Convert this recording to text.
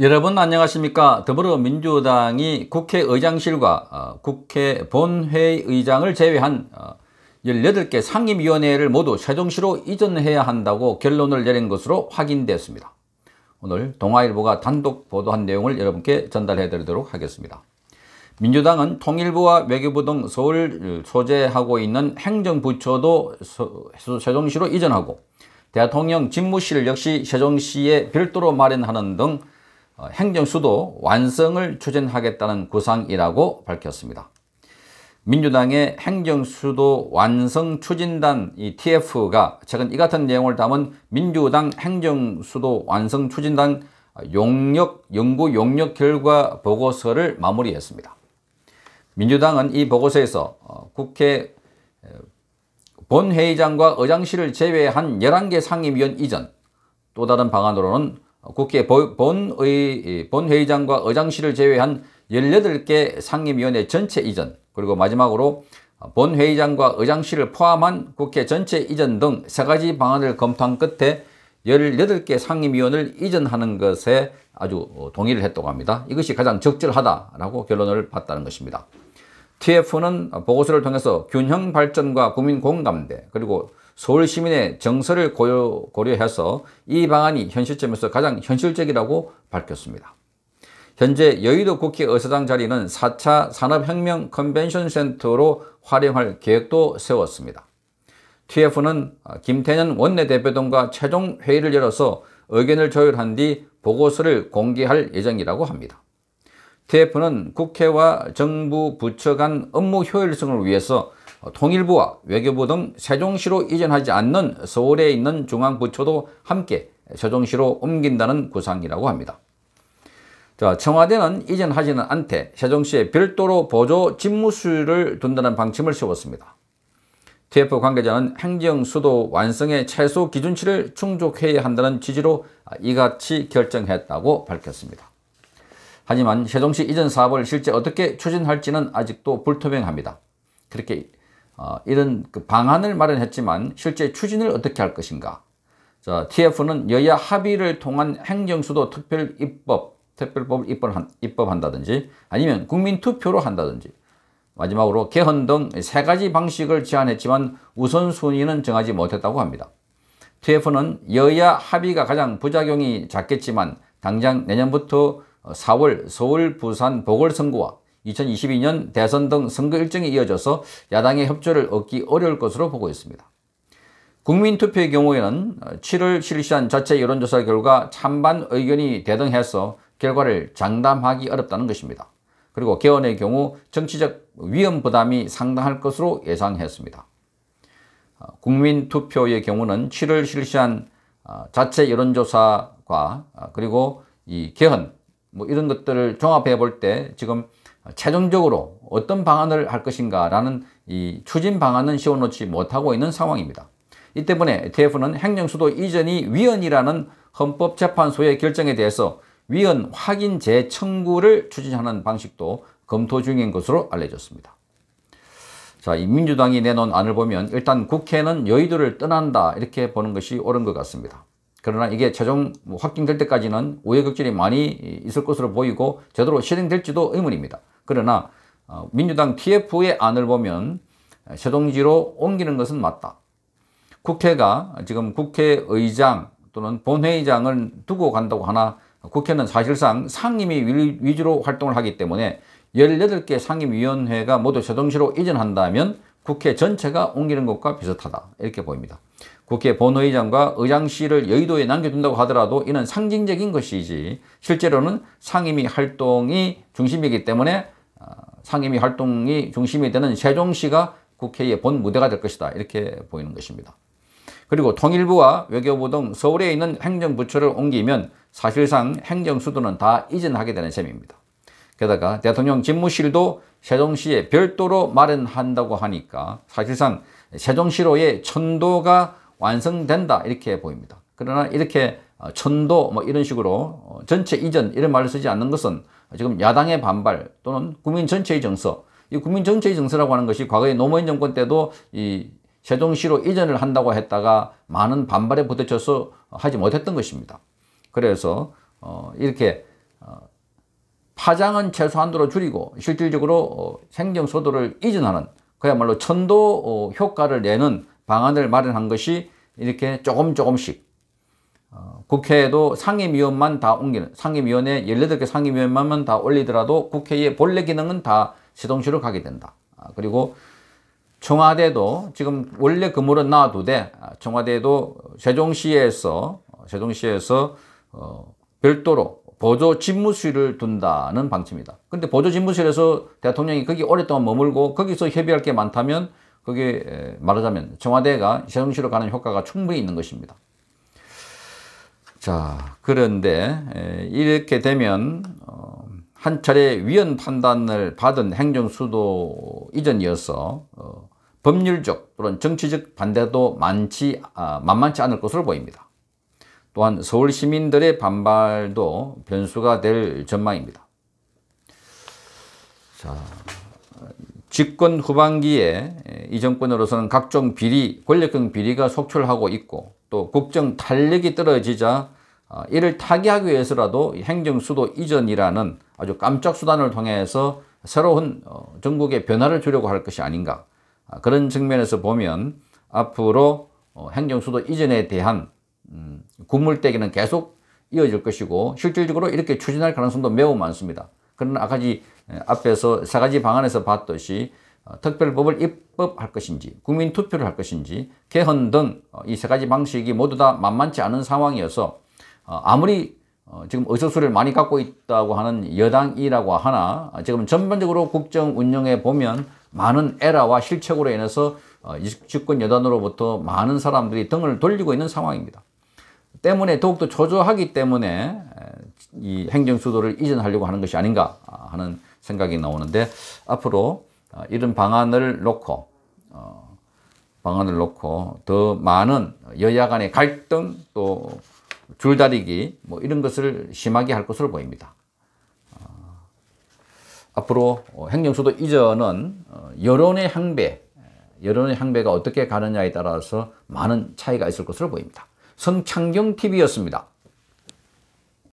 여러분 안녕하십니까 더불어민주당이 국회의장실과 어, 국회 본회의장을 제외한 18개 어, 상임위원회를 모두 세종시로 이전해야 한다고 결론을 내린 것으로 확인됐습니다. 오늘 동아일보가 단독 보도한 내용을 여러분께 전달해 드리도록 하겠습니다. 민주당은 통일부와 외교부 등 서울 어, 소재하고 있는 행정부처도 세종시로 이전하고 대통령 집무실 역시 세종시에 별도로 마련하는 등 어, 행정 수도 완성을 추진하겠다는 구상이라고 밝혔습니다. 민주당의 행정수도 완성 추진단 이 TF가 최근 이 같은 내용을 담은 민주당 행정수도 완성 추진단 용역 연구 용역 결과 보고서를 마무리했습니다. 민주당은 이 보고서에서 어, 국회 본회의장과 의장실을 제외한 11개 상임위원 이전 또 다른 방안으로는 국회 본의, 본회의장과 의장실을 제외한 18개 상임위원회 전체 이전 그리고 마지막으로 본회의장과 의장실을 포함한 국회 전체 이전 등 세 가지 방안을 검토한 끝에 18개 상임위원을 이전하는 것에 아주 동의를 했다고 합니다. 이것이 가장 적절하다라고 결론을 봤다는 것입니다. TF는 보고서를 통해서 균형 발전과 국민 공감대 그리고 서울 시민의 정서를 고려, 고려해서 이 방안이 현실점에서 가장 현실적이라고 밝혔습니다. 현재 여의도 국회의사당 자리는 4차 산업혁명 컨벤션 센터로 활용할 계획도 세웠습니다. TF는 김태년 원내대표동과 최종 회의를 열어서 의견을 조율한 뒤 보고서를 공개할 예정이라고 합니다. TF는 국회와 정부 부처 간 업무 효율성을 위해서 어, 통일부와 외교부 등 세종시로 이전하지 않는 서울에 있는 중앙부처도 함께 세종시로 옮긴다는 구상이라고 합니다. 자, 청와대는 이전하지는 않되 세종시에 별도로 보조 집무실을 둔다는 방침을 세웠습니다. TF 관계자는 행정수도 완성의 최소 기준치를 충족해야 한다는 취지로 이같이 결정했다고 밝혔습니다. 하지만 세종시 이전 사업을 실제 어떻게 추진할지는 아직도 불투명합니다. 그렇게 어, 이런 그 방안을 마련했지만 실제 추진을 어떻게 할 것인가. 자, TF는 여야 합의를 통한 행정수도 특별 입법, 특별법을 입법한, 입법한다든지 아니면 국민 투표로 한다든지 마지막으로 개헌 등 세 가지 방식을 제안했지만 우선순위는 정하지 못했다고 합니다. TF는 여야 합의가 가장 부작용이 작겠지만 당장 내년부터 4월 서울 부산 보궐선거와 2022년 대선 등 선거 일정이 이어져서 야당의 협조를 얻기 어려울 것으로 보고 있습니다. 국민투표의 경우에는 7월 실시한 자체 여론조사 결과 찬반 의견이 대등해서 결과를 장담하기 어렵다는 것입니다. 그리고 개헌의 경우 정치적 위험 부담이 상당할 것으로 예상했습니다. 국민투표의 경우는 7월 실시한 자체 여론조사과 그리고 이 개헌 뭐 이런 것들을 종합해 볼 때 지금 최종적으로 어떤 방안을 할 것인가 라는 이 추진 방안은 씌워놓지 못하고 있는 상황입니다. 이 때문에 ETF는 행정수도 이전이 위헌이라는 헌법재판소의 결정에 대해서 위헌 확인 재청구를 추진하는 방식도 검토 중인 것으로 알려졌습니다. 자, 이 민주당이 내놓은 안을 보면 일단 국회는 여의도를 떠난다 이렇게 보는 것이 옳은 것 같습니다. 그러나 이게 최종 뭐 확정될 때까지는 우여곡절이 많이 있을 것으로 보이고 제대로 실행될지도 의문입니다. 그러나 어, 민주당 TF의 안을 보면 세동지로 옮기는 것은 맞다. 국회가 지금 국회의장 또는 본회의장을 두고 간다고 하나 국회는 사실상 상임위 위주로 활동을 하기 때문에 18개 상임위원회가 모두 세동시로 이전한다면 국회 전체가 옮기는 것과 비슷하다 이렇게 보입니다. 국회 본회의장과 의장실을 여의도에 남겨둔다고 하더라도 이는 상징적인 것이지 실제로는 상임위 활동이 중심이기 때문에 어, 상임위 활동이 중심이 되는 세종시가 국회의 본 무대가 될 것이다 이렇게 보이는 것입니다. 그리고 통일부와 외교부 등 서울에 있는 행정부처를 옮기면 사실상 행정수도는 다 이전하게 되는 셈입니다. 게다가 대통령 집무실도 세종시에 별도로 마련한다고 하니까 사실상 세종시로의 천도가 완성된다 이렇게 보입니다. 그러나 이렇게 어, 천도 뭐 이런 식으로 어, 전체 이전 이런 말을 쓰지 않는 것은 지금 야당의 반발 또는 국민 전체의 정서 이 국민 전체의 정서라고 하는 것이 과거에 노무현 정권 때도 이 세종시로 이전을 한다고 했다가 많은 반발에 부딪혀서 하지 못했던 것입니다. 그래서 어, 이렇게 파장은 최소한도로 줄이고 실질적으로 행정소도를 이전하는 그야말로 천도 효과를 내는 방안을 마련한 것이 이렇게 조금 조금씩 어, 국회에도 상임위원만 다 옮기는 상임위원회 18개 상임위원만 다 올리더라도 국회의 본래 기능은 다 시동시로 가게 된다. 아, 그리고 청와대도 지금 원래 그물은 놔두되 아, 청와대도 세종시에서 세종시에서 어, 별도로 보조 집무실을 둔다는 방침이다. 근데 보조 집무실에서 대통령이 거기 오랫동안 머물고 거기서 협의할 게 많다면 그게 말하자면 청와대가 세종실로 가는 효과가 충분히 있는 것입니다. 자, 그런데 이렇게 되면 어, 한 차례 위헌 판단을 받은 행정수도 이전이어서 어, 법률적 또는 정치적 반대도 많지 아, 만만치 않을 것으로 보입니다. 또한 서울 시민들의 반발도 변수가 될 전망입니다. 자, 어, 집권 후반기에 이 정권으로서는 각종 비리, 권력형 비리가 속출하고 있고 또 국정 탄력이 떨어지자 어, 이를 타개하기 위해서라도 행정수도 이전이라는 아주 깜짝 수단을 통해서 새로운 어, 전국의 변화를 주려고 할 것이 아닌가 아, 그런 측면에서 보면 앞으로 어, 행정수도 이전에 대한 음, 구물대기는 계속 이어질 것이고 실질적으로 이렇게 추진할 가능성도 매우 많습니다. 그러나 아까 앞에서 세 가지 방안에서 봤듯이 어, 특별법을 입법할 것인지 국민투표를 할 것인지 개헌 등 이세 어, 가지 방식이 모두 다 만만치 않은 상황이어서 어, 아무리 지금 의석수를 많이 갖고 있다고 하는 여당이라고 하나 지금 전반적으로 국정 운영에 보면 많은 에라와 실책으로 인해서 집권 여단으로부터 많은 사람들이 등을 돌리고 있는 상황입니다. 때문에 더욱더 초조하기 때문에 이 행정 수도를 이전하려고 하는 것이 아닌가 하는 생각이 나오는데 앞으로 어, 이런 방안을 놓고 어, 방안을 놓고 더 많은 여야 간의 갈등 또 줄다리기 뭐 이런 것을 심하게 할 것으로 보입니다. 어, 앞으로 행정수도 이전은 여론의 향배, 여론의 향배가 어떻게 가느냐에 따라서 많은 차이가 있을 것으로 보입니다. 성창경TV였습니다.